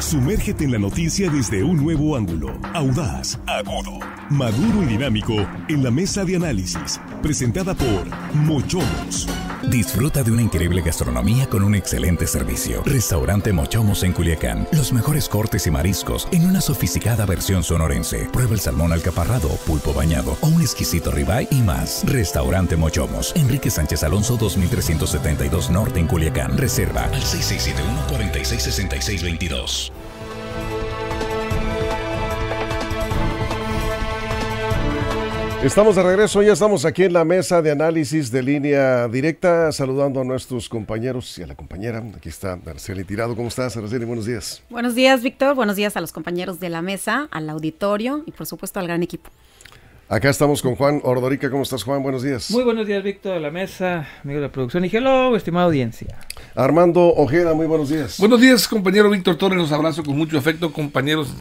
Sumérgete en la noticia desde un nuevo ángulo, audaz, agudo, maduro y dinámico en la mesa de análisis, presentada por Mochomos. Disfruta de una increíble gastronomía con un excelente servicio. Restaurante Mochomos en Culiacán. Los mejores cortes y mariscos en una sofisticada versión sonorense. Prueba el salmón alcaparrado, pulpo bañado o un exquisito ribeye y más. Restaurante Mochomos. Enrique Sánchez Alonso 2372 Norte en Culiacán. Reserva al 6671 466622. Estamos de regreso, ya estamos aquí en la mesa de análisis de línea directa, saludando a nuestros compañeros y a la compañera. Aquí está Marceli Tirado. ¿Cómo estás, Marceli? Buenos días. Buenos días, Víctor. Buenos días a los compañeros de la mesa, al auditorio y, por supuesto, al gran equipo. Acá estamos con Juan Ordorica. ¿Cómo estás, Juan? Buenos días. Muy buenos días, Víctor, de la mesa, amigo de la producción. Y hello, estimada audiencia. Armando Ojeda, muy buenos días. Buenos días, compañero Víctor Torres. Los abrazo con mucho afecto, compañeros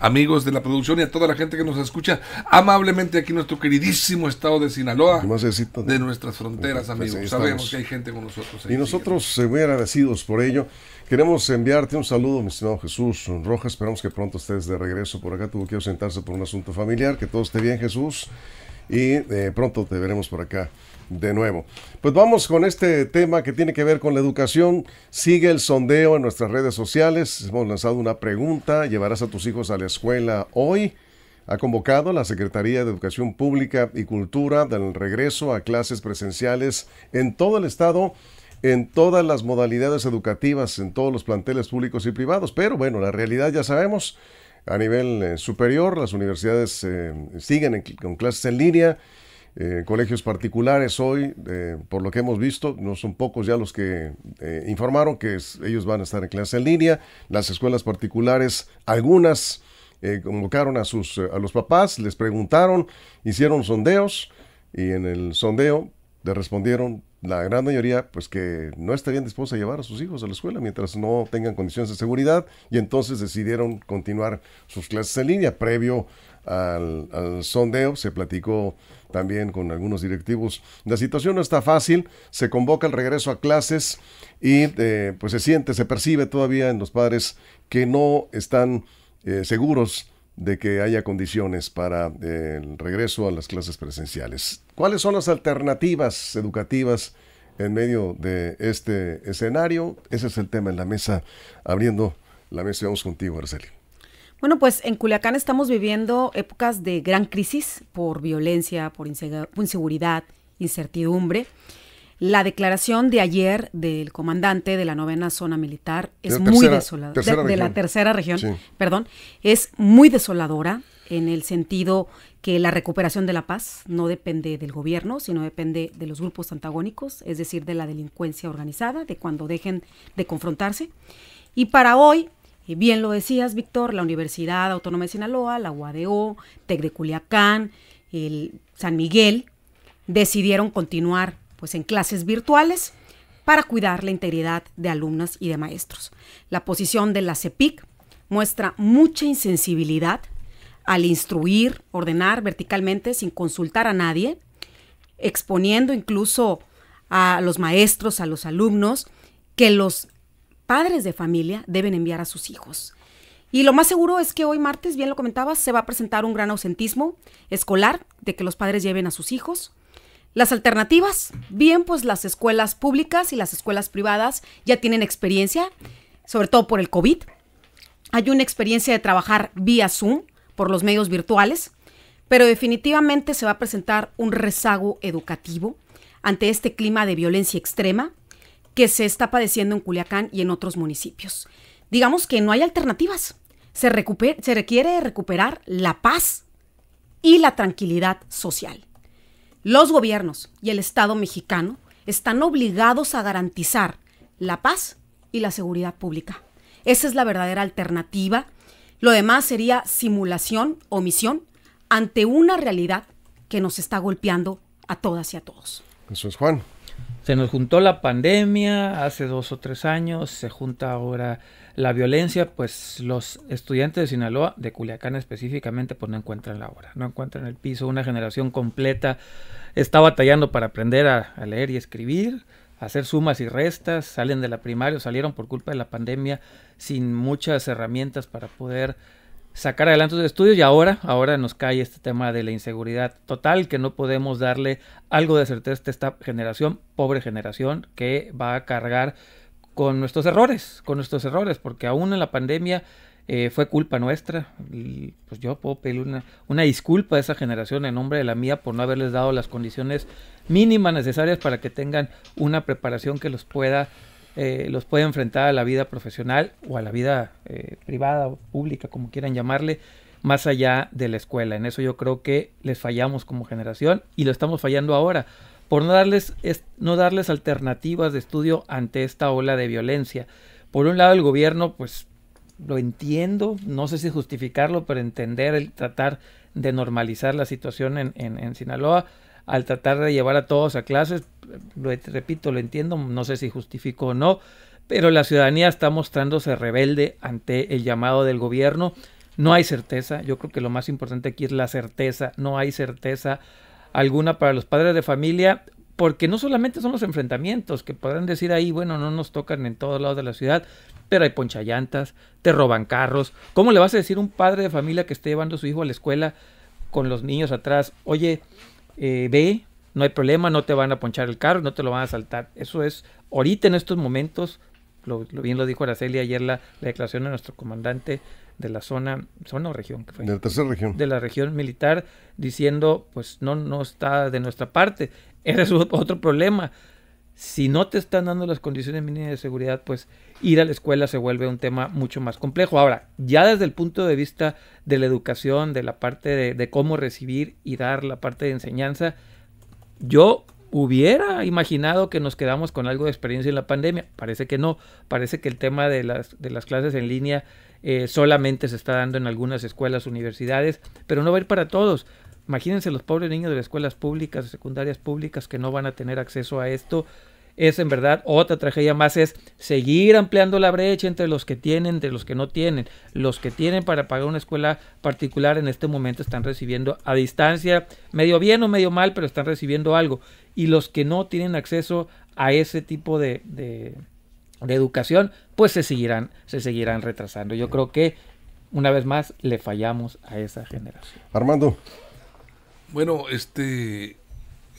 amigos de la producción y a toda la gente que nos escucha amablemente aquí en nuestro queridísimo estado de Sinaloa, de nuestras fronteras, pues, amigos. Pues, Sabemos que hay gente con nosotros. y nosotros eh, muy agradecidos por ello. Queremos enviarte un saludo, mi estimado Jesús Rojas. Esperamos que pronto estés de regreso por acá. Tuvo que sentarse por un asunto familiar. Que todo esté bien, Jesús y eh, pronto te veremos por acá de nuevo. Pues vamos con este tema que tiene que ver con la educación. Sigue el sondeo en nuestras redes sociales. Hemos lanzado una pregunta. ¿Llevarás a tus hijos a la escuela hoy? Ha convocado la Secretaría de Educación Pública y Cultura del regreso a clases presenciales en todo el estado en todas las modalidades educativas, en todos los planteles públicos y privados. Pero bueno, la realidad ya sabemos, a nivel eh, superior. Las universidades eh, siguen con clases en línea. Eh, colegios particulares hoy, por lo que hemos visto, no son pocos ya los que informaron que ellos van a estar en clase en línea. Las escuelas particulares, algunas convocaron a, sus, a los papás, les preguntaron, hicieron sondeos y en el sondeo le respondieron la gran mayoría, pues que no estarían dispuestos a llevar a sus hijos a la escuela mientras no tengan condiciones de seguridad y entonces decidieron continuar sus clases en línea. Previo al, sondeo se platicó también con algunos directivos. La situación no está fácil, se convoca el regreso a clases y eh, pues se siente, se percibe todavía en los padres que no están eh, seguros de que haya condiciones para eh, el regreso a las clases presenciales. ¿Cuáles son las alternativas educativas en medio de este escenario? Ese es el tema en la mesa, abriendo la mesa. Vamos contigo, Araceli. Bueno, pues en Culiacán estamos viviendo épocas de gran crisis por violencia, por inseguridad, incertidumbre. La declaración de ayer del comandante de la novena zona militar es muy desoladora. de, la tercera región, perdón, es muy desoladora en el sentido que la recuperación de la paz no depende del gobierno, sino depende de los grupos antagónicos, es decir, de la delincuencia organizada, de cuando dejen de confrontarse. Y para hoy, y eh, bien lo decías, Víctor, la Universidad Autónoma de Sinaloa, la UADO, TEC de Culiacán, el San Miguel, decidieron continuar pues en clases virtuales para cuidar la integridad de alumnas y de maestros. La posición de la CEPIC muestra mucha insensibilidad al instruir, ordenar verticalmente sin consultar a nadie, exponiendo incluso a los maestros, a los alumnos, que los padres de familia deben enviar a sus hijos. Y lo más seguro es que hoy martes, bien lo comentabas, se va a presentar un gran ausentismo escolar de que los padres lleven a sus hijos. Las alternativas, bien, pues las escuelas públicas y las escuelas privadas ya tienen experiencia, sobre todo por el COVID. Hay una experiencia de trabajar vía Zoom por los medios virtuales, pero definitivamente se va a presentar un rezago educativo ante este clima de violencia extrema que se está padeciendo en Culiacán y en otros municipios. Digamos que no hay alternativas. Se, se requiere recuperar la paz y la tranquilidad social. Los gobiernos y el Estado mexicano están obligados a garantizar la paz y la seguridad pública. Esa es la verdadera alternativa. Lo demás sería simulación, omisión, ante una realidad que nos está golpeando a todas y a todos. Eso es Juan se nos juntó la pandemia hace dos o tres años, se junta ahora la violencia, pues los estudiantes de Sinaloa, de Culiacán específicamente, pues no encuentran la obra, no encuentran el piso, una generación completa está batallando para aprender a, a leer y escribir, a hacer sumas y restas, salen de la primaria, salieron por culpa de la pandemia sin muchas herramientas para poder sacar adelante sus estudios y ahora, ahora nos cae este tema de la inseguridad total, que no podemos darle algo de certeza a esta generación, pobre generación, que va a cargar con nuestros errores, con nuestros errores, porque aún en la pandemia eh, fue culpa nuestra. Y, pues yo puedo pedir una, una, disculpa a esa generación en nombre de la mía por no haberles dado las condiciones mínimas necesarias para que tengan una preparación que los pueda eh, los puede enfrentar a la vida profesional o a la vida eh, privada o pública, como quieran llamarle, más allá de la escuela. En eso yo creo que les fallamos como generación y lo estamos fallando ahora por no darles, no darles alternativas de estudio ante esta ola de violencia. Por un lado el gobierno, pues lo entiendo, no sé si justificarlo, pero entender el tratar de normalizar la situación en Sinaloa al tratar de llevar a todos a clases, lo repito, lo entiendo, no sé si justifico o no, pero la ciudadanía está mostrándose rebelde ante el llamado del gobierno. No hay certeza, yo creo que lo más importante aquí es la certeza, no hay certeza alguna para los padres de familia, porque no solamente son los enfrentamientos, que podrán decir ahí, bueno, no nos tocan en todos lados de la ciudad, pero hay ponchallantas, te roban carros. ¿Cómo le vas a decir a un padre de familia que esté llevando a su hijo a la escuela con los niños atrás, oye, eh, ve, no hay problema, no te van a ponchar el carro, no te lo van a saltar. Eso es, ahorita en estos momentos, lo, bien lo dijo Araceli ayer la, declaración de nuestro comandante de la zona, zona o región, De la región. militar, diciendo, pues no, no está de nuestra parte. Ese es otro problema si no te están dando las condiciones mínimas de seguridad, pues ir a la escuela se vuelve un tema mucho más complejo. Ahora, ya desde el punto de vista de la educación, de la parte de, cómo recibir y dar la parte de enseñanza, yo hubiera imaginado que nos quedamos con algo de experiencia en la pandemia. Parece que no. Parece que el tema de las, de las clases en línea eh, solamente se está dando en algunas escuelas, universidades, pero no va a ir para todos. Imagínense los pobres niños de las escuelas públicas, secundarias públicas, que no van a tener acceso a esto es en verdad otra tragedia más, es seguir ampliando la brecha entre los que tienen, entre los que no tienen. Los que tienen para pagar una escuela particular en este momento están recibiendo a distancia, medio bien o medio mal, pero están recibiendo algo. Y los que no tienen acceso a ese tipo de, de, educación, pues se seguirán, se seguirán retrasando. Yo creo que una vez más le fallamos a esa generación. Armando. Bueno, este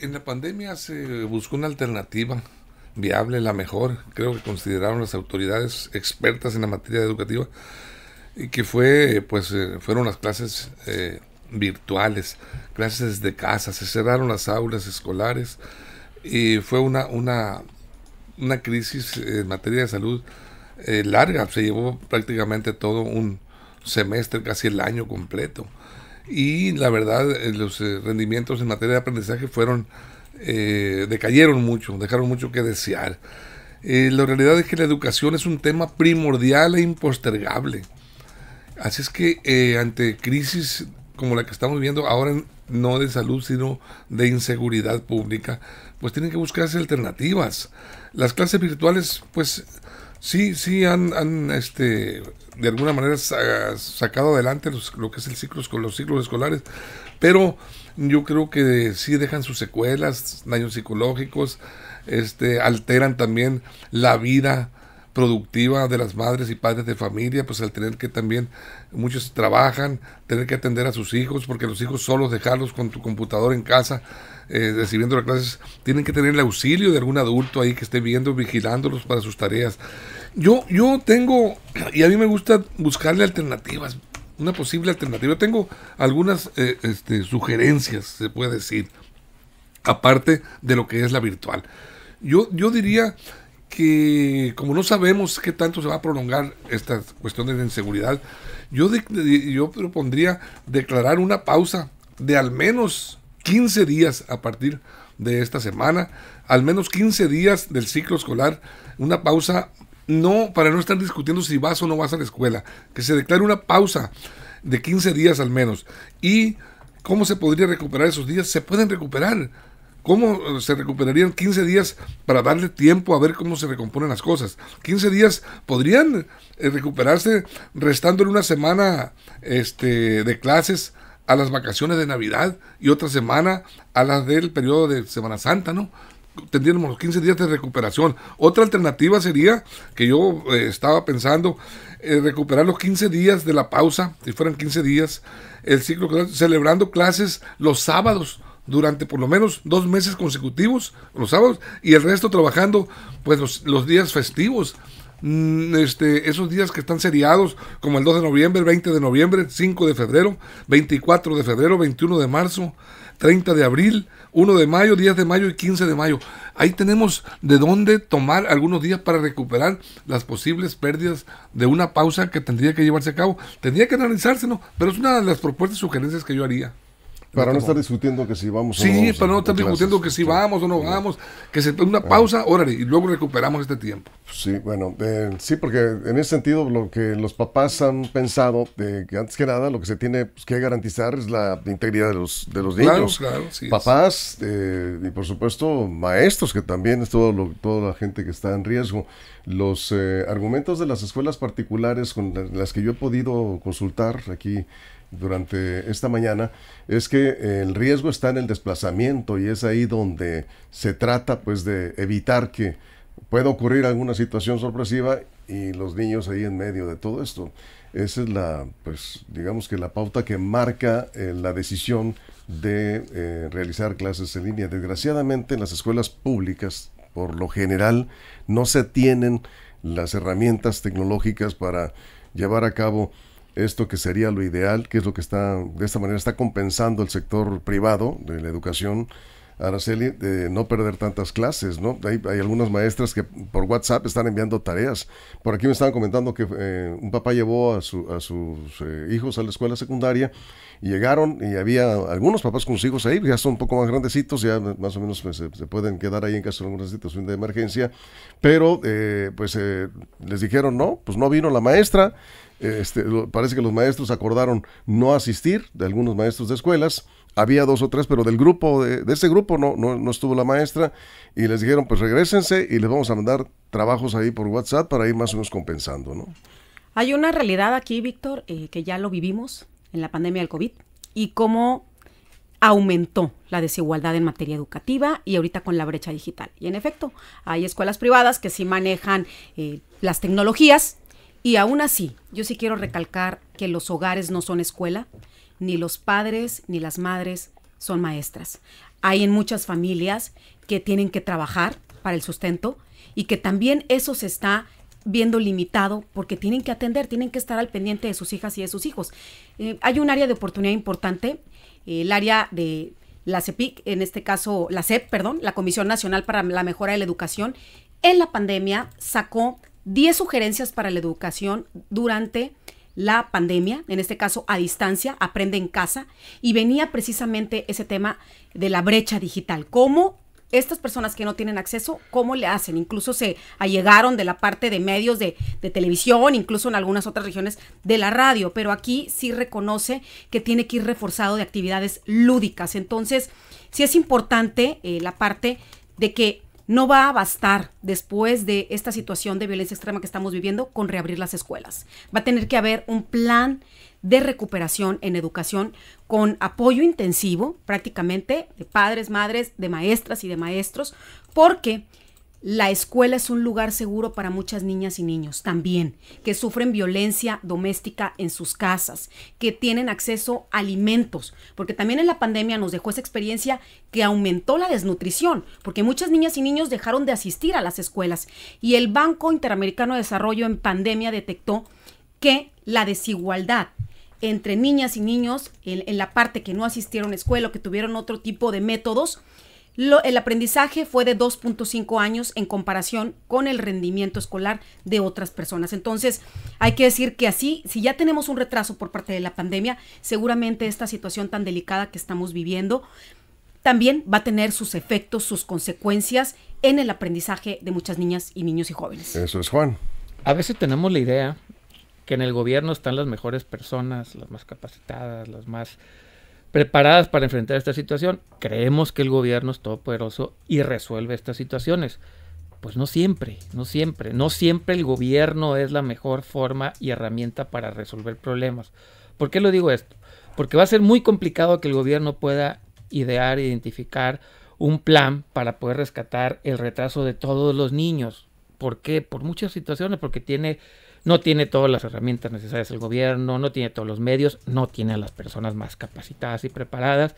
en la pandemia se buscó una alternativa viable, la mejor, creo que consideraron las autoridades expertas en la materia educativa, y que fue, pues, eh, fueron las clases eh, virtuales, clases de casa, se cerraron las aulas escolares y fue una, una, una crisis en materia de salud eh, larga, se llevó prácticamente todo un semestre, casi el año completo. Y la verdad, los rendimientos en materia de aprendizaje fueron eh, decayeron mucho, dejaron mucho que desear. Eh, la realidad es que la educación es un tema primordial e impostergable. Así es que eh, ante crisis como la que estamos viviendo ahora, no de salud, sino de inseguridad pública, pues tienen que buscarse alternativas. Las clases virtuales, pues sí, sí han, este, de alguna manera sacado adelante lo que es el ciclo, los ciclos escolares, pero yo creo que sí dejan sus secuelas, daños psicológicos, este, alteran también la vida productiva de las madres y padres de familia, pues al tener que también muchos trabajan, tener que atender a sus hijos, porque los hijos solos dejarlos con tu computador en casa, eh, recibiendo las clases, tienen que tener el auxilio de algún adulto ahí que esté viendo, vigilándolos para sus tareas. Yo, yo tengo, y a mí me gusta buscarle alternativas, una posible alternativa. tengo algunas eh, este, sugerencias, se puede decir, aparte de lo que es la virtual. Yo, yo diría que como no sabemos qué tanto se va a prolongar estas cuestiones de inseguridad, yo, yo propondría declarar una pausa de al menos 15 días a partir de esta semana, al menos 15 días del ciclo escolar, una pausa no, para no estar discutiendo si vas o no vas a la escuela, que se declare una pausa de 15 días al menos. ¿Y cómo se podría recuperar esos días? Se pueden recuperar. ¿Cómo eh, se recuperarían 15 días para darle tiempo a ver cómo se recomponen las cosas? 15 días podrían eh, recuperarse restándole una semana este, de clases a las vacaciones de Navidad y otra semana a las del periodo de Semana Santa, ¿no? tendríamos los 15 días de recuperación. Otra alternativa sería, que yo eh, estaba pensando, eh, recuperar los 15 días de la pausa, si fueran 15 días, el ciclo celebrando clases los sábados durante por lo menos dos meses consecutivos, los sábados, y el resto trabajando pues los, días festivos. Mm, este, esos días que están seriados, como el 2 de noviembre, 20 de noviembre, 5 de febrero, 24 de febrero, 21 de marzo, 30 de abril, 1 de mayo, 10 de mayo y 15 de mayo. Ahí tenemos de dónde tomar algunos días para recuperar las posibles pérdidas de una pausa que tendría que llevarse a cabo. Tendría que analizárselo, ¿no? pero es una de las propuestas y sugerencias que yo haría. Para no, estar discutiendo que si vamos o no Sí, para no estar discutiendo que si vamos o no vamos, que se una ah. pausa, órale, y luego recuperamos este tiempo. Sí, bueno, eh, sí, porque en ese sentido lo que los papás han pensado, de que antes que nada lo que se tiene pues, que garantizar es la integridad de los, de los niños. Claro, claro, sí, papás eh, y por supuesto maestros, que también es todo toda la gente que está en riesgo. Los eh, argumentos de las escuelas particulares con las que yo he podido consultar aquí durante esta mañana es que el riesgo está en el desplazamiento y es ahí donde se trata pues de evitar que pueda ocurrir alguna situación sorpresiva y los niños ahí en medio de todo esto. Esa es la, pues digamos que la pauta que marca eh, la decisión de eh, realizar clases en línea. Desgraciadamente en las escuelas públicas, por lo general, no se tienen las herramientas tecnológicas para llevar a cabo esto que sería lo ideal, que es lo que está, de esta manera está compensando el sector privado de la educación, Araceli, de no perder tantas clases, ¿no? Hay, algunas maestras que por WhatsApp están enviando tareas. Por aquí me estaban comentando que eh, un papá llevó a, sus eh, hijos a la escuela secundaria y llegaron y había algunos papás con sus hijos ahí, ya son un poco más grandecitos, ya más o menos pues, se, pueden quedar ahí en caso de alguna situación de emergencia, pero eh, pues les dijeron, no, pues no vino la maestra, este, parece que los maestros acordaron no asistir, de algunos maestros de escuelas, había dos o tres, pero del grupo, de, ese grupo no, no, estuvo la maestra y les dijeron, pues regresense y les vamos a mandar trabajos ahí por WhatsApp para ir más o menos compensando, ¿no? Hay una realidad aquí, Víctor, eh, que ya lo vivimos en la pandemia del COVID y cómo aumentó la desigualdad en materia educativa y ahorita con la brecha digital. Y en efecto, hay escuelas privadas que sí manejan eh, las tecnologías y aún así, yo sí quiero recalcar que los hogares no son escuela, ni los padres ni las madres son maestras. Hay en muchas familias que tienen que trabajar para el sustento y que también eso se está viendo limitado porque tienen que atender, tienen que estar al pendiente de sus hijas y de sus hijos. Eh, hay un área de oportunidad importante, el área de la CEPIC, en este caso la CEP, perdón, la Comisión Nacional para la Mejora de la Educación, en la pandemia sacó 10 sugerencias para la educación durante la pandemia, en este caso a distancia, aprende en casa, y venía precisamente ese tema de la brecha digital, cómo estas personas que no tienen acceso, ¿cómo le hacen? Incluso se allegaron de la parte de medios de, televisión, incluso en algunas otras regiones de la radio, pero aquí sí reconoce que tiene que ir reforzado de actividades lúdicas. Entonces, sí es importante eh, la parte de que no va a bastar después de esta situación de violencia extrema que estamos viviendo con reabrir las escuelas. Va a tener que haber un plan de recuperación en educación con apoyo intensivo prácticamente de padres, madres, de maestras y de maestros, porque la escuela es un lugar seguro para muchas niñas y niños también, que sufren violencia doméstica en sus casas, que tienen acceso a alimentos, porque también en la pandemia nos dejó esa experiencia que aumentó la desnutrición, porque muchas niñas y niños dejaron de asistir a las escuelas y el Banco Interamericano de Desarrollo en pandemia detectó que la desigualdad entre niñas y niños en, la parte que no asistieron a escuela o que tuvieron otro tipo de métodos, el aprendizaje fue de 2.5 años en comparación con el rendimiento escolar de otras personas. Entonces, hay que decir que así, si ya tenemos un retraso por parte de la pandemia, seguramente esta situación tan delicada que estamos viviendo también va a tener sus efectos, sus consecuencias en el aprendizaje de muchas niñas y niños y jóvenes. Eso es Juan. A veces tenemos la idea que en el gobierno están las mejores personas, las más capacitadas, las más preparadas para enfrentar esta situación. Creemos que el gobierno es todopoderoso y resuelve estas situaciones. Pues no siempre, no siempre. No siempre el gobierno es la mejor forma y herramienta para resolver problemas. ¿Por qué lo digo esto? Porque va a ser muy complicado que el gobierno pueda idear, e identificar un plan para poder rescatar el retraso de todos los niños. ¿Por qué? Por muchas situaciones, porque tiene no tiene todas las herramientas necesarias el gobierno, no tiene todos los medios, no tiene a las personas más capacitadas y preparadas.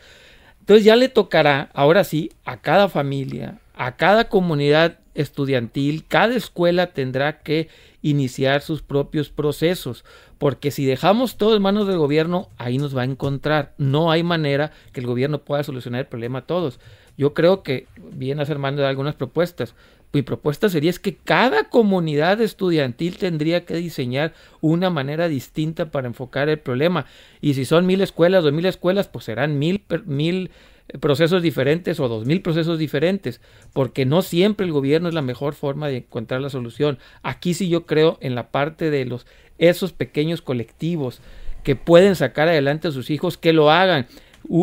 Entonces ya le tocará, ahora sí, a cada familia, a cada comunidad estudiantil, cada escuela tendrá que iniciar sus propios procesos, porque si dejamos todo en manos del gobierno, ahí nos va a encontrar. No hay manera que el gobierno pueda solucionar el problema a todos. Yo creo que viene a ser manos de algunas propuestas mi propuesta sería es que cada comunidad estudiantil tendría que diseñar una manera distinta para enfocar el problema. Y si son mil escuelas, dos mil escuelas, pues serán mil, mil eh, procesos diferentes o dos mil procesos diferentes, porque no siempre el gobierno es la mejor forma de encontrar la solución. Aquí sí yo creo en la parte de los esos pequeños colectivos que pueden sacar adelante a sus hijos, que lo hagan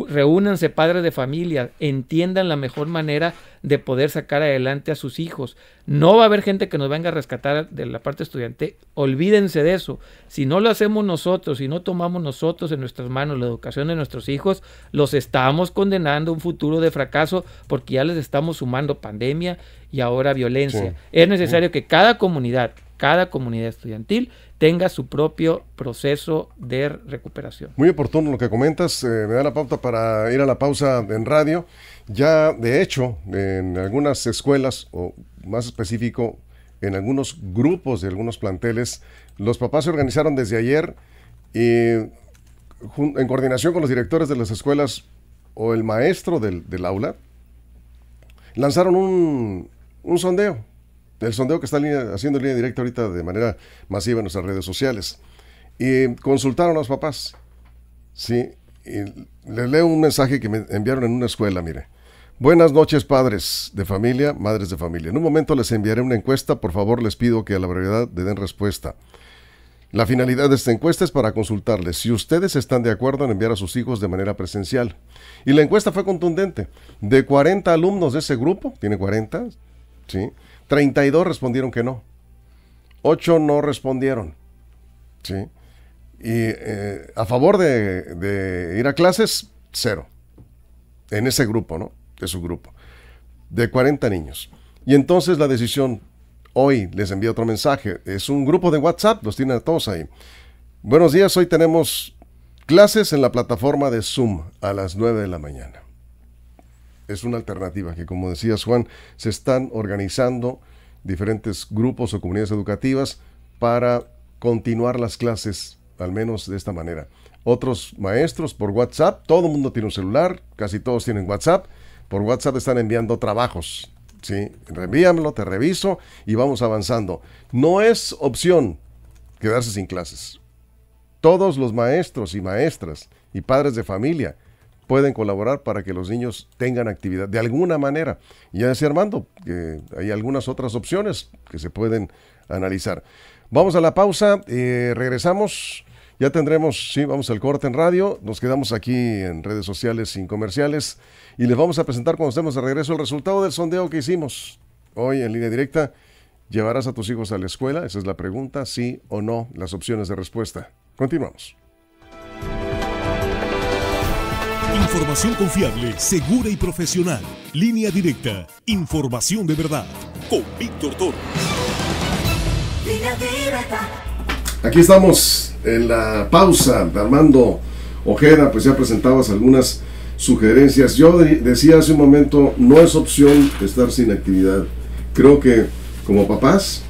reúnanse padres de familia, entiendan la mejor manera de poder sacar adelante a sus hijos. No va a haber gente que nos venga a rescatar de la parte estudiante. Olvídense de eso. Si no lo hacemos nosotros, si no tomamos nosotros en nuestras manos la educación de nuestros hijos, los estamos condenando a un futuro de fracaso porque ya les estamos sumando pandemia y ahora violencia. Es necesario que cada comunidad, cada comunidad estudiantil tenga su propio proceso de recuperación. Muy oportuno lo que comentas, eh, me da la pauta para ir a la pausa en radio. Ya, de hecho, en algunas escuelas, o más específico, en algunos grupos de algunos planteles, los papás se organizaron desde ayer y en coordinación con los directores de las escuelas o el maestro del, aula, lanzaron un sondeo el sondeo que está haciendo línea directa ahorita de manera masiva en nuestras redes sociales. Y consultaron a los papás. Sí, les leo un mensaje que me enviaron en una escuela, mire. Buenas noches, padres de familia, madres de familia. En un momento les enviaré una encuesta, por favor les pido que a la brevedad le den respuesta. La finalidad de esta encuesta es para consultarles si ustedes están de acuerdo en enviar a sus hijos de manera presencial. Y la encuesta fue contundente. De 40 alumnos de ese grupo, tiene 40, ¿sí? 32 respondieron que no. 8 no respondieron. ¿Sí? Y eh, a favor de, ir a clases, cero. En ese grupo, ¿no? De su grupo. De 40 niños. Y entonces la decisión, hoy les envío otro mensaje. Es un grupo de WhatsApp, los tienen a todos ahí. Buenos días, hoy tenemos clases en la plataforma de Zoom a las 9 de la mañana es una alternativa que, como decías Juan, se están organizando diferentes grupos o comunidades educativas para continuar las clases, al menos de esta manera. Otros maestros por WhatsApp, todo el mundo tiene un celular, casi todos tienen WhatsApp, por WhatsApp están enviando trabajos. Sí, reenvíamelo, te reviso y vamos avanzando. No es opción quedarse sin clases. Todos los maestros y maestras y padres de familia pueden colaborar para que los niños tengan actividad de alguna manera. Y ya decía Armando hay algunas otras opciones que se pueden analizar. Vamos a la pausa, eh, regresamos. Ya tendremos, sí, vamos al corte en radio, nos quedamos aquí en redes sociales sin comerciales y les vamos a presentar cuando estemos de regreso el resultado del sondeo que hicimos hoy en línea directa. ¿Llevarás a tus hijos a la escuela? Esa es la pregunta, sí o no, las opciones de respuesta. Continuamos. Información confiable, segura y profesional. Línea directa. Información de verdad. Con Víctor Toro. Aquí estamos en la pausa Armando Ojeda, pues ya presentabas algunas sugerencias. Yo decía hace un momento, no es opción estar sin actividad. Creo que como papás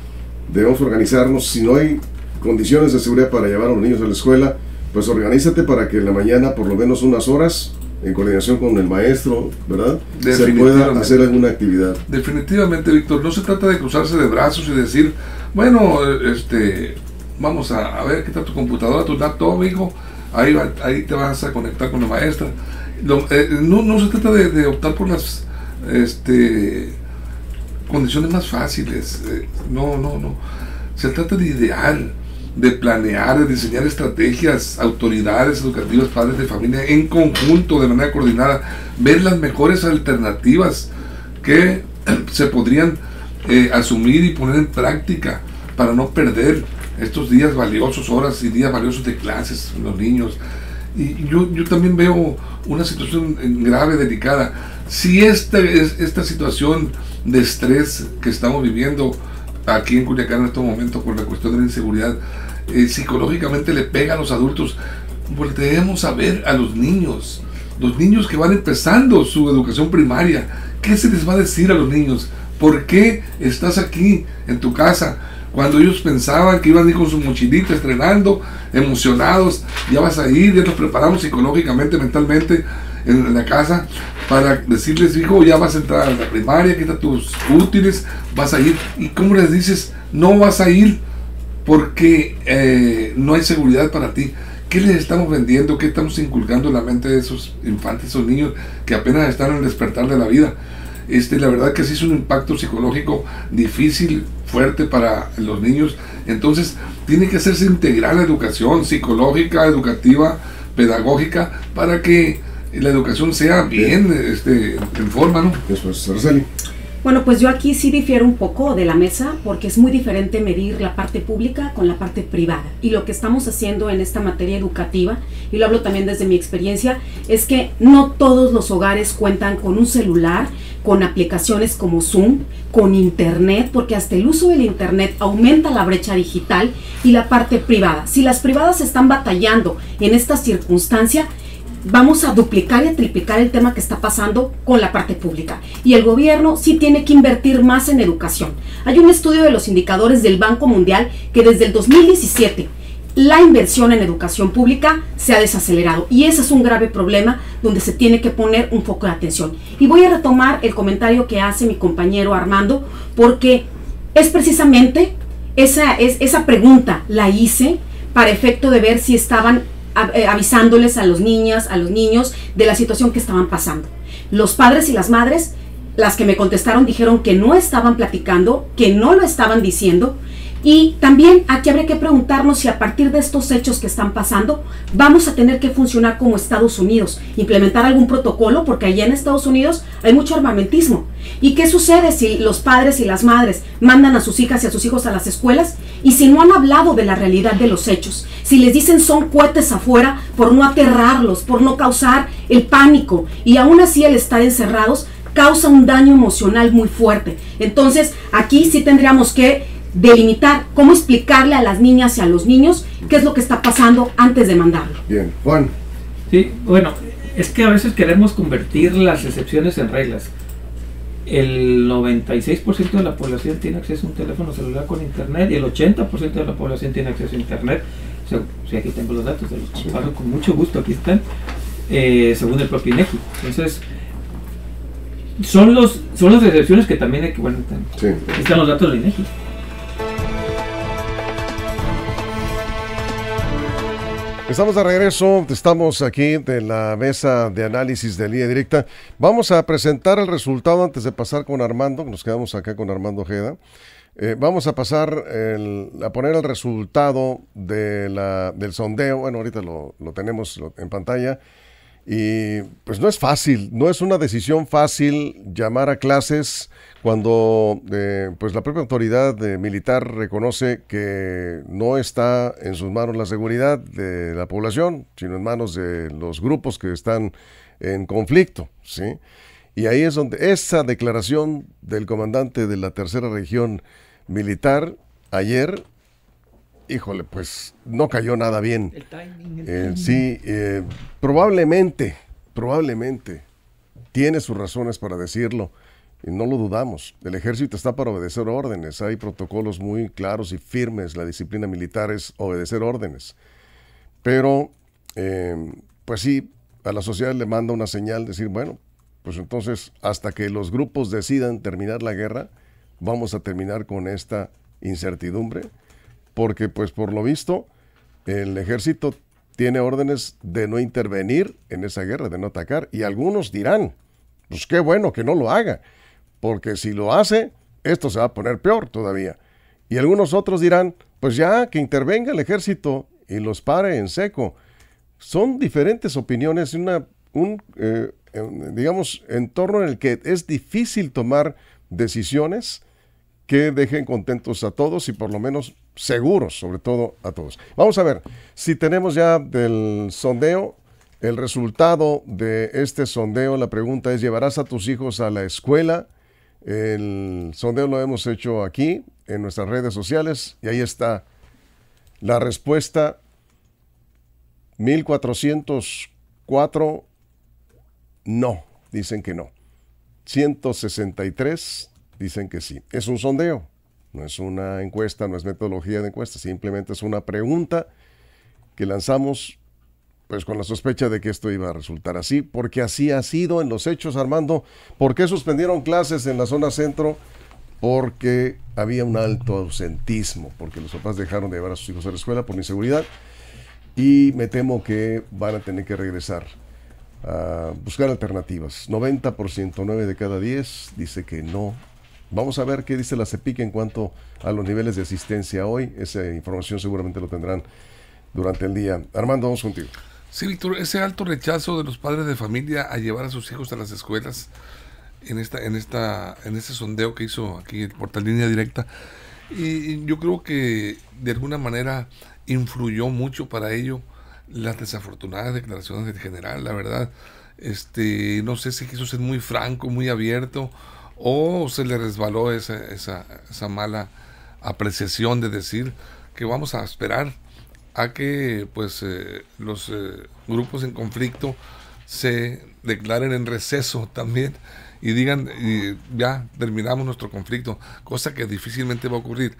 debemos organizarnos. Si no hay condiciones de seguridad para llevar a los niños a la escuela, pues organízate para que en la mañana por lo menos unas horas en coordinación con el maestro, ¿verdad? Se pueda hacer alguna actividad. Definitivamente, Víctor, no se trata de cruzarse de brazos y decir, bueno, este, vamos a, ver qué está tu computadora, tu laptop, amigo, ahí, ahí te vas a conectar con la maestra. Eh, no, se trata de, optar por las este, condiciones más fáciles, eh, no, no, no. Se trata de ideal, de planear, de diseñar estrategias, autoridades educativas, padres de familia, en conjunto, de manera coordinada, ver las mejores alternativas que se podrían eh, asumir y poner en práctica para no perder estos días valiosos, horas y días valiosos de clases, los niños. Y yo, también veo una situación grave, delicada. Si esta, esta situación de estrés que estamos viviendo aquí en Culiacán en estos momentos por la cuestión de la inseguridad, eh, psicológicamente le pega a los adultos. Volteemos a ver a los niños, los niños que van empezando su educación primaria. ¿Qué se les va a decir a los niños? ¿Por qué estás aquí en tu casa? Cuando ellos pensaban que iban a ir con su mochilita estrenando, emocionados, ya vas a ir, ya nos preparamos psicológicamente, mentalmente en la casa para decirles, hijo, ya vas a entrar a la primaria, quita tus útiles, vas a ir. ¿Y cómo les dices? No vas a ir porque eh, no hay seguridad para ti. ¿Qué les estamos vendiendo? ¿Qué estamos inculcando en la mente de esos infantes esos niños que apenas están en despertar de la vida? Este, la verdad que sí es un impacto psicológico difícil, fuerte para los niños. Entonces, tiene que hacerse integral la educación psicológica, educativa, pedagógica, para que y la educación sea bien, este, en forma, ¿no? Después, pues, Bueno, pues yo aquí sí difiero un poco de la mesa porque es muy diferente medir la parte pública con la parte privada. Y lo que estamos haciendo en esta materia educativa, y lo hablo también desde mi experiencia, es que no todos los hogares cuentan con un celular, con aplicaciones como Zoom, con Internet, porque hasta el uso del Internet aumenta la brecha digital y la parte privada. Si las privadas están batallando en esta circunstancia, vamos a duplicar y a triplicar el tema que está pasando con la parte pública. Y el gobierno sí tiene que invertir más en educación. Hay un estudio de los indicadores del Banco Mundial que desde el 2017 la inversión en educación pública se ha desacelerado y ese es un grave problema donde se tiene que poner un foco de atención. Y voy a retomar el comentario que hace mi compañero Armando porque es precisamente esa, esa pregunta la hice para efecto de ver si estaban eh, avisándoles a los niñas, a los niños de la situación que estaban pasando. Los padres y las madres, las que me contestaron, dijeron que no estaban platicando, que no lo estaban diciendo, y también aquí habría que preguntarnos si a partir de estos hechos que están pasando vamos a tener que funcionar como Estados Unidos, implementar algún protocolo, porque allá en Estados Unidos hay mucho armamentismo. ¿Y qué sucede si los padres y las madres mandan a sus hijas y a sus hijos a las escuelas y si no han hablado de la realidad de los hechos? Si les dicen son cohetes afuera por no aterrarlos, por no causar el pánico y aún así el estar encerrados causa un daño emocional muy fuerte. Entonces aquí sí tendríamos que delimitar, cómo explicarle a las niñas y a los niños qué es lo que está pasando antes de mandarlo. Bien, Juan. Sí, bueno, es que a veces queremos convertir las excepciones en reglas. El 96% de la población tiene acceso a un teléfono celular con internet y el 80% de la población tiene acceso a internet. O aquí tengo los datos, los con mucho gusto, aquí están, eh, según el propio INEGI. Entonces, son los son las excepciones que también hay que, bueno, están, están los datos del INEGI. Estamos de regreso, estamos aquí de la mesa de análisis de línea directa. Vamos a presentar el resultado antes de pasar con Armando, nos quedamos acá con Armando Ojeda. Eh, vamos a pasar a poner el resultado del sondeo. Bueno, ahorita lo tenemos en pantalla. Y pues no es fácil, no es una decisión fácil llamar a clases cuando eh, pues la propia autoridad militar reconoce que no está en sus manos la seguridad de la población, sino en manos de los grupos que están en conflicto, Y ahí es donde esa declaración del comandante de la tercera región militar ayer híjole, pues no cayó nada bien. El timing, eh, sí, eh, probablemente, probablemente tiene sus razones para decirlo. Y no lo dudamos. El ejército está para obedecer órdenes. Hay protocolos muy claros y firmes. La disciplina militar es obedecer órdenes. Pero, em, pues sí, a la sociedad le manda una señal, decir, bueno, pues entonces, hasta que los grupos decidan terminar la guerra, vamos a terminar con esta incertidumbre porque pues por lo visto el ejército tiene órdenes de no intervenir en esa guerra, de no atacar. Y algunos dirán, pues qué bueno que no lo haga, porque si lo hace, esto se va a poner peor todavía. Y algunos otros dirán, pues ya que intervenga el ejército y los pare en seco. Son diferentes opiniones, una, un, eh, digamos, entorno en el que es difícil tomar decisiones que dejen contentos a todos y por lo menos seguros, sobre todo a todos. Vamos a ver si tenemos ya del sondeo el resultado de este sondeo. La pregunta es, ¿llevarás a tus hijos a la escuela? El sondeo lo hemos hecho aquí, en nuestras redes sociales, y ahí está la respuesta. 1404 no, dicen que no. 163 dicen que sí. Es un sondeo, no es una encuesta, no es metodología de encuesta, simplemente es una pregunta que lanzamos pues con la sospecha de que esto iba a resultar así, porque así ha sido en los hechos, Armando. ¿Por qué suspendieron clases en la zona centro? Porque había un alto ausentismo, porque los papás dejaron de llevar a sus hijos a la escuela por inseguridad y me temo que van a tener que regresar a buscar alternativas. 90%, 9 de cada 10 dice que no Vamos a ver qué dice la CEPIC en cuanto a los niveles de asistencia hoy. Esa información seguramente lo tendrán durante el día. Armando, vamos contigo. Sí, Víctor, ese alto rechazo de los padres de familia a llevar a sus hijos a las escuelas en esta, en esta, en ese sondeo que hizo aquí el portal línea directa, y yo creo que de alguna manera influyó mucho para ello las desafortunadas declaraciones del general, la verdad. Este, no sé si quiso ser muy franco, muy abierto o se le resbaló esa, mala apreciación de decir que vamos a esperar a que pues eh, los eh, grupos en conflicto se declaren en receso también y digan ya terminamos nuestro conflicto, cosa que difícilmente va a ocurrir.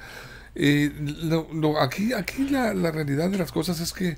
aquí aquí la, realidad de las cosas es que,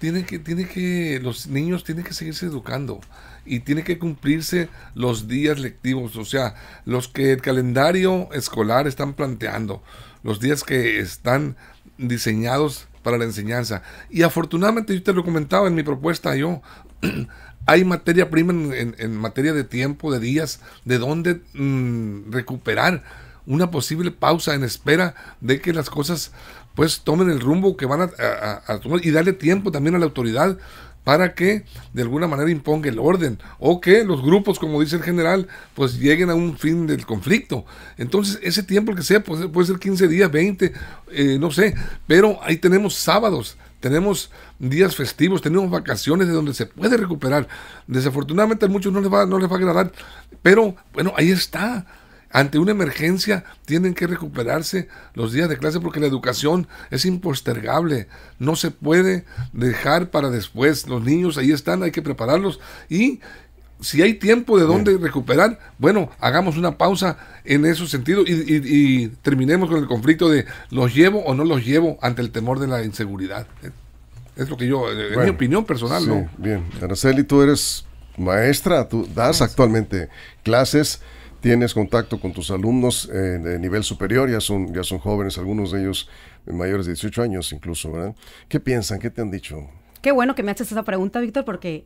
que, tiene que los niños tienen que seguirse educando y tiene que cumplirse los días lectivos, o sea, los que el calendario escolar están planteando, los días que están diseñados para la enseñanza. Y afortunadamente, yo te lo comentaba en mi propuesta, yo, hay materia prima en, materia de tiempo, de días, de dónde mm, recuperar una posible pausa en espera de que las cosas pues tomen el rumbo que van a, a, tomar y darle tiempo también a la autoridad para que de alguna manera imponga el orden o que los grupos, como dice el general, pues lleguen a un fin del conflicto. Entonces, ese tiempo que sea, pues, puede ser 15 días, 20, eh, no sé, pero ahí tenemos sábados, tenemos días festivos, tenemos vacaciones de donde se puede recuperar. Desafortunadamente a muchos no les va, no les va a agradar, pero bueno, ahí está ante una emergencia tienen que recuperarse los días de clase porque la educación es impostergable, no se puede dejar para después. Los niños ahí están, hay que prepararlos y si hay tiempo de dónde recuperar, bueno, hagamos una pausa en ese sentido y, terminemos con el conflicto de los llevo o no los llevo ante el temor de la inseguridad. Es lo que yo, mi opinión personal. Bien, Araceli, tú eres maestra, tú das actualmente clases tienes contacto con tus alumnos eh, de nivel superior, ya son, ya son jóvenes, algunos de ellos mayores de 18 años incluso, ¿verdad? ¿Qué piensan? ¿Qué te han dicho? Qué bueno que me haces esa pregunta, Víctor, porque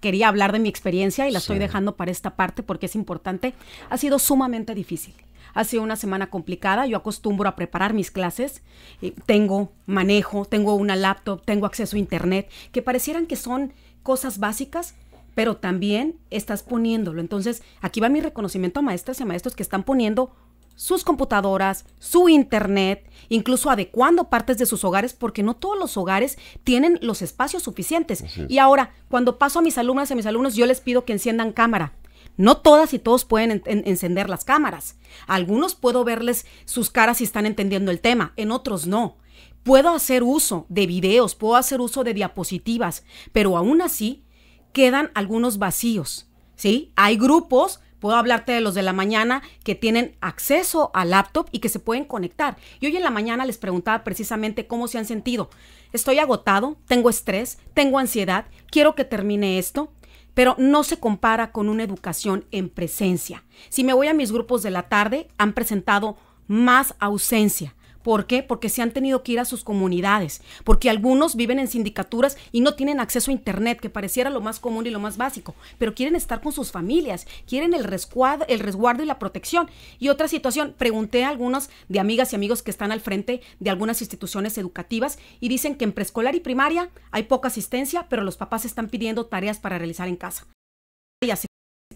quería hablar de mi experiencia y la estoy dejando para esta parte porque es importante. Ha sido sumamente difícil. Ha sido una semana complicada. Yo acostumbro a preparar mis clases. Eh, tengo manejo, tengo una laptop, tengo acceso a internet, que parecieran que son cosas básicas, pero también estás poniéndolo. Entonces, aquí va mi reconocimiento a maestras y a maestros que están poniendo sus computadoras, su internet, incluso adecuando partes de sus hogares, porque no todos los hogares tienen los espacios suficientes. Y ahora, cuando paso a mis alumnas y a mis alumnos, yo les pido que enciendan cámara. No todas y todos pueden encender las cámaras. algunos puedo verles sus caras si están entendiendo el tema, en otros no. Puedo hacer uso de videos, puedo hacer uso de diapositivas, pero aún así quedan algunos vacíos, ¿sí? Hay grupos, puedo hablarte de los de la mañana, que tienen acceso al laptop y que se pueden conectar. Y hoy en la mañana les preguntaba precisamente cómo se han sentido. Estoy agotado, tengo estrés, tengo ansiedad, quiero que termine esto, pero no se compara con una educación en presencia. Si me voy a mis grupos de la tarde, han presentado más ausencia. ¿Por qué? Porque se han tenido que ir a sus comunidades, porque algunos viven en sindicaturas y no tienen acceso a Internet, que pareciera lo más común y lo más básico, pero quieren estar con sus familias, quieren el resguardo, el resguardo y la protección. Y otra situación, pregunté a algunos de amigas y amigos que están al frente de algunas instituciones educativas y dicen que en preescolar y primaria hay poca asistencia, pero los papás están pidiendo tareas para realizar en casa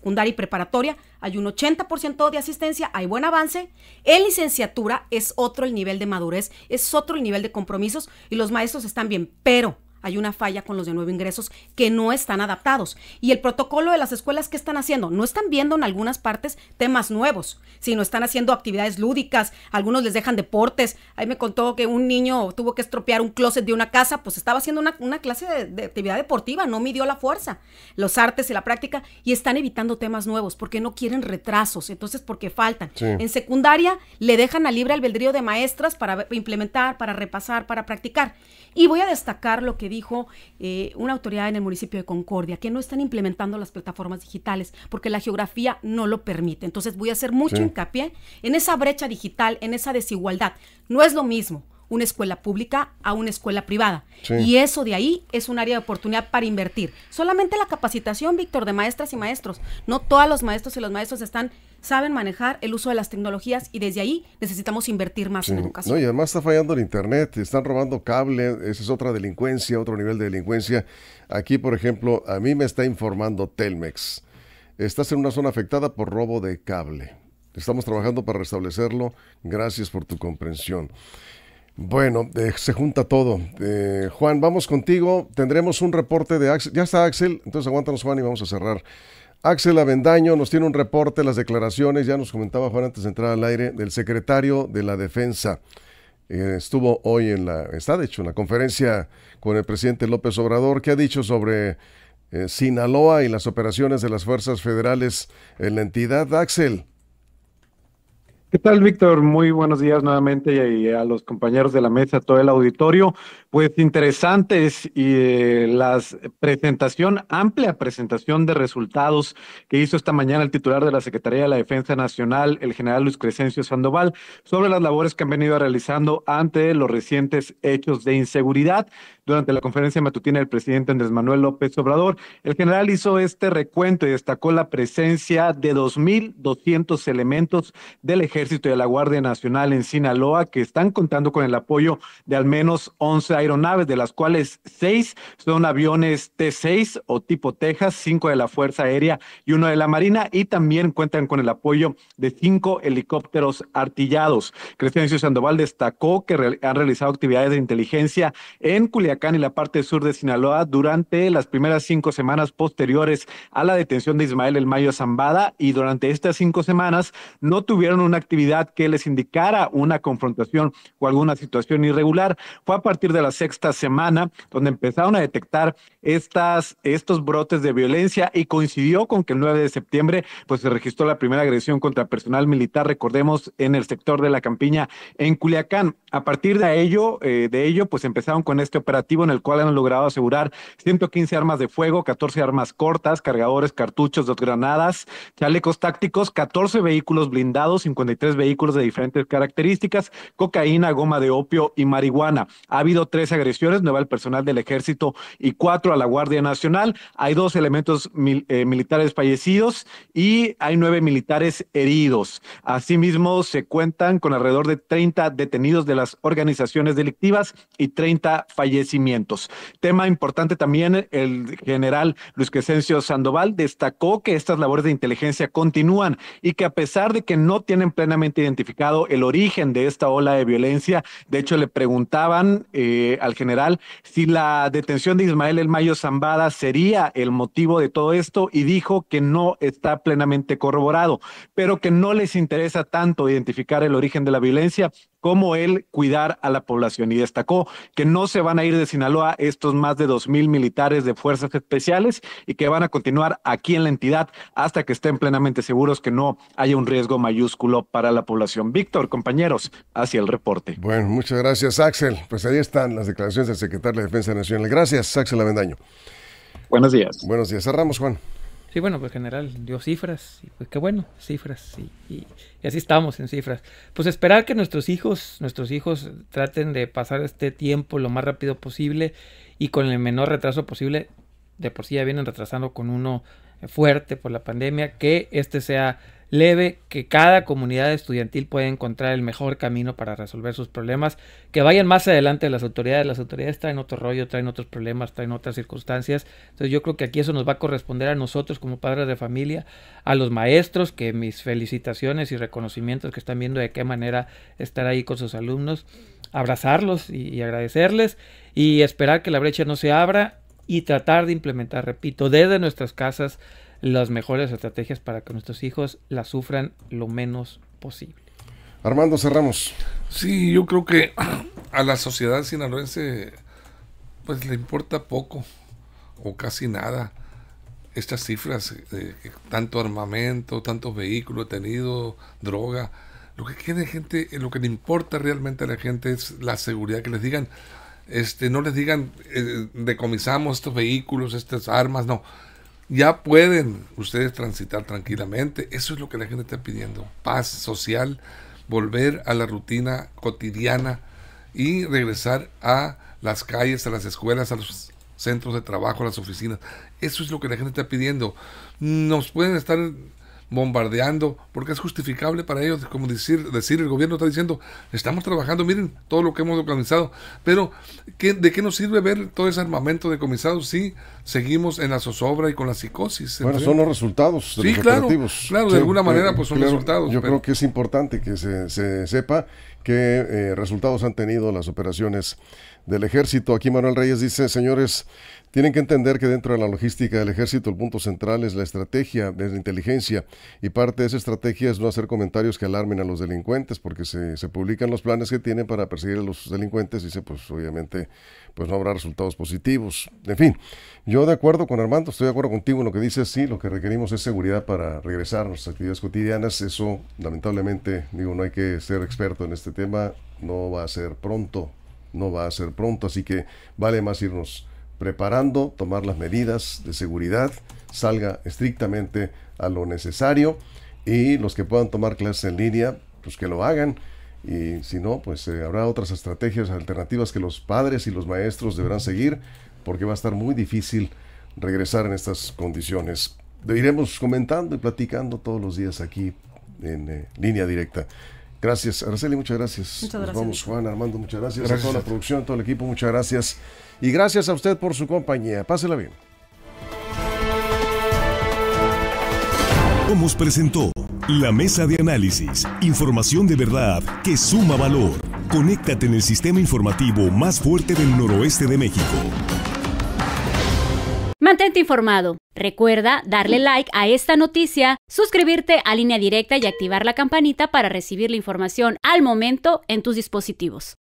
secundaria y preparatoria hay un 80% de asistencia, hay buen avance. En licenciatura es otro el nivel de madurez, es otro el nivel de compromisos y los maestros están bien, pero hay una falla con los de nuevo ingresos que no están adaptados. Y el protocolo de las escuelas, ¿qué están haciendo? No están viendo en algunas partes temas nuevos, sino están haciendo actividades lúdicas, algunos les dejan deportes. Ahí me contó que un niño tuvo que estropear un closet de una casa, pues estaba haciendo una, clase de, actividad deportiva, no midió la fuerza, los artes y la práctica, y están evitando temas nuevos porque no quieren retrasos, entonces porque faltan. En secundaria le dejan a libre albedrío de maestras para implementar, para repasar, para practicar. Y voy a destacar lo que dijo eh, una autoridad en el municipio de Concordia, que no están implementando las plataformas digitales porque la geografía no lo permite. Entonces voy a hacer mucho hincapié en esa brecha digital, en esa desigualdad. No es lo mismo una escuela pública a una escuela privada. Y eso de ahí es un área de oportunidad para invertir. Solamente la capacitación, Víctor, de maestras y maestros. No todos los maestros y los maestros están saben manejar el uso de las tecnologías y desde ahí necesitamos invertir más en educación. No, y además está fallando el Internet, están robando cable, esa es otra delincuencia, otro nivel de delincuencia. Aquí, por ejemplo, a mí me está informando Telmex. Estás en una zona afectada por robo de cable. Estamos trabajando para restablecerlo. Gracias por tu comprensión. Bueno, eh, se junta todo. Eh, Juan, vamos contigo. Tendremos un reporte de Axel. Ya está Axel, entonces aguántanos Juan y vamos a cerrar. Axel Avendaño nos tiene un reporte, las declaraciones, ya nos comentaba Juan antes de entrar al aire, del secretario de la Defensa. Eh, estuvo hoy en la, está de hecho en la conferencia con el presidente López Obrador, que ha dicho sobre Sinaloa y las operaciones de las fuerzas federales en la entidad. Axel. ¿Qué tal, Víctor? Muy buenos días nuevamente y eh, a los compañeros de la mesa, a todo el auditorio. Pues interesantes y eh, la presentación, amplia presentación de resultados que hizo esta mañana el titular de la Secretaría de la Defensa Nacional, el general Luis Crescencio Sandoval, sobre las labores que han venido realizando ante los recientes hechos de inseguridad. Durante la conferencia matutina del presidente Andrés Manuel López Obrador, el general hizo este recuento y destacó la presencia de 2.200 elementos del ejército de la Guardia Nacional en Sinaloa, que están contando con el apoyo de al menos once aeronaves, de las cuales seis son aviones T-6 o tipo Texas, cinco de la Fuerza Aérea y uno de la Marina, y también cuentan con el apoyo de cinco helicópteros artillados. Crescencio Sandoval destacó que han realizado actividades de inteligencia en Culiacán y la parte sur de Sinaloa durante las primeras cinco semanas posteriores a la detención de Ismael El Mayo Zambada y durante estas cinco semanas no tuvieron una actividad que les indicara una confrontación o alguna situación irregular. Fue a partir de la sexta semana donde empezaron a detectar estas, estos brotes de violencia y coincidió con que el 9 de septiembre pues, se registró la primera agresión contra personal militar, recordemos, en el sector de la campiña en Culiacán. A partir de ello, eh, de ello, pues empezaron con este operativo en el cual han logrado asegurar 115 armas de fuego, 14 armas cortas, cargadores, cartuchos, dos granadas, chalecos tácticos, 14 vehículos blindados, 53 tres vehículos de diferentes características, cocaína, goma de opio y marihuana. Ha habido tres agresiones, nueva al personal del ejército y cuatro a la Guardia Nacional. Hay dos elementos eh, militares fallecidos y hay nueve militares heridos. Asimismo, se cuentan con alrededor de 30 detenidos de las organizaciones delictivas y 30 fallecimientos. Tema importante también, el general Luis Crescencio Sandoval destacó que estas labores de inteligencia continúan y que a pesar de que no tienen plena plenamente identificado el origen de esta ola de violencia. De hecho, le preguntaban eh, al general si la detención de Ismael El Mayo Zambada sería el motivo de todo esto y dijo que no está plenamente corroborado, pero que no les interesa tanto identificar el origen de la violencia cómo él cuidar a la población y destacó que no se van a ir de Sinaloa estos más de 2.000 militares de fuerzas especiales y que van a continuar aquí en la entidad hasta que estén plenamente seguros que no haya un riesgo mayúsculo para la población. Víctor, compañeros, hacia el reporte. Bueno, muchas gracias Axel. Pues ahí están las declaraciones del secretario de Defensa Nacional. Gracias Axel Avendaño. Buenos días. Buenos días. Cerramos, Juan. Sí, bueno, pues general dio cifras, y pues qué bueno, cifras, y, así estamos en cifras. Pues esperar que nuestros hijos, nuestros hijos traten de pasar este tiempo lo más rápido posible y con el menor retraso posible, de por sí ya vienen retrasando con uno fuerte por la pandemia, que este sea leve que cada comunidad estudiantil pueda encontrar el mejor camino para resolver sus problemas, que vayan más adelante las autoridades, las autoridades traen otro rollo, traen otros problemas, traen otras circunstancias, entonces yo creo que aquí eso nos va a corresponder a nosotros como padres de familia, a los maestros, que mis felicitaciones y reconocimientos que están viendo de qué manera estar ahí con sus alumnos, abrazarlos y, y agradecerles y esperar que la brecha no se abra y tratar de implementar, repito, desde nuestras casas las mejores estrategias para que nuestros hijos la sufran lo menos posible. Armando, cerramos. Sí, yo creo que a la sociedad sinaloense pues le importa poco o casi nada estas cifras, tanto armamento, tantos vehículos tenidos, droga. Lo que quiere gente, eh, lo que le importa realmente a la gente es la seguridad, que les digan, este, no les digan eh, decomisamos estos vehículos, estas armas, no, ya pueden ustedes transitar tranquilamente. Eso es lo que la gente está pidiendo. Paz social, volver a la rutina cotidiana y regresar a las calles, a las escuelas, a los centros de trabajo, a las oficinas. Eso es lo que la gente está pidiendo. Nos pueden estar bombardeando, porque es justificable para ellos, como decir, decir el gobierno está diciendo, estamos trabajando, miren todo lo que hemos organizado, pero ¿de qué nos sirve ver todo ese armamento decomisado si seguimos en la zozobra y con la psicosis? Bueno, son los resultados de sí, claro, Claro, de alguna eh, manera eh, pues son resultados. Yo creo que es importante que se, se sepa qué eh, resultados han tenido las operaciones del ejército. Aquí Manuel Reyes dice, señores, tienen que entender que dentro de la logística del ejército el punto central es la estrategia, es la inteligencia, y parte de esa estrategia es no hacer comentarios que alarmen a los delincuentes, porque se, se publican los planes que tienen para perseguir a los delincuentes, dice, pues obviamente pues no habrá resultados positivos. En fin, yo de acuerdo con Armando, estoy de acuerdo contigo en lo que dices, sí, lo que requerimos es seguridad para regresar a nuestras actividades cotidianas, eso lamentablemente, digo, no hay que ser experto en este tema, no va a ser pronto, no va a ser pronto, así que vale más irnos preparando, tomar las medidas de seguridad, salga estrictamente a lo necesario y los que puedan tomar clases en línea, pues que lo hagan y si no, pues eh, habrá otras estrategias alternativas que los padres y los maestros deberán seguir, porque va a estar muy difícil regresar en estas condiciones. iremos comentando y platicando todos los días aquí en eh, línea directa. Gracias, Araceli, muchas gracias. Muchas gracias. vamos, Juan, Armando, muchas gracias. gracias. A toda la producción, a todo el equipo, muchas gracias. Y gracias a usted por su compañía. Pásela bien. os presentó la mesa de análisis, información de verdad que suma valor. Conéctate en el sistema informativo más fuerte del noroeste de México. Mantente informado. Recuerda darle like a esta noticia, suscribirte a línea directa y activar la campanita para recibir la información al momento en tus dispositivos.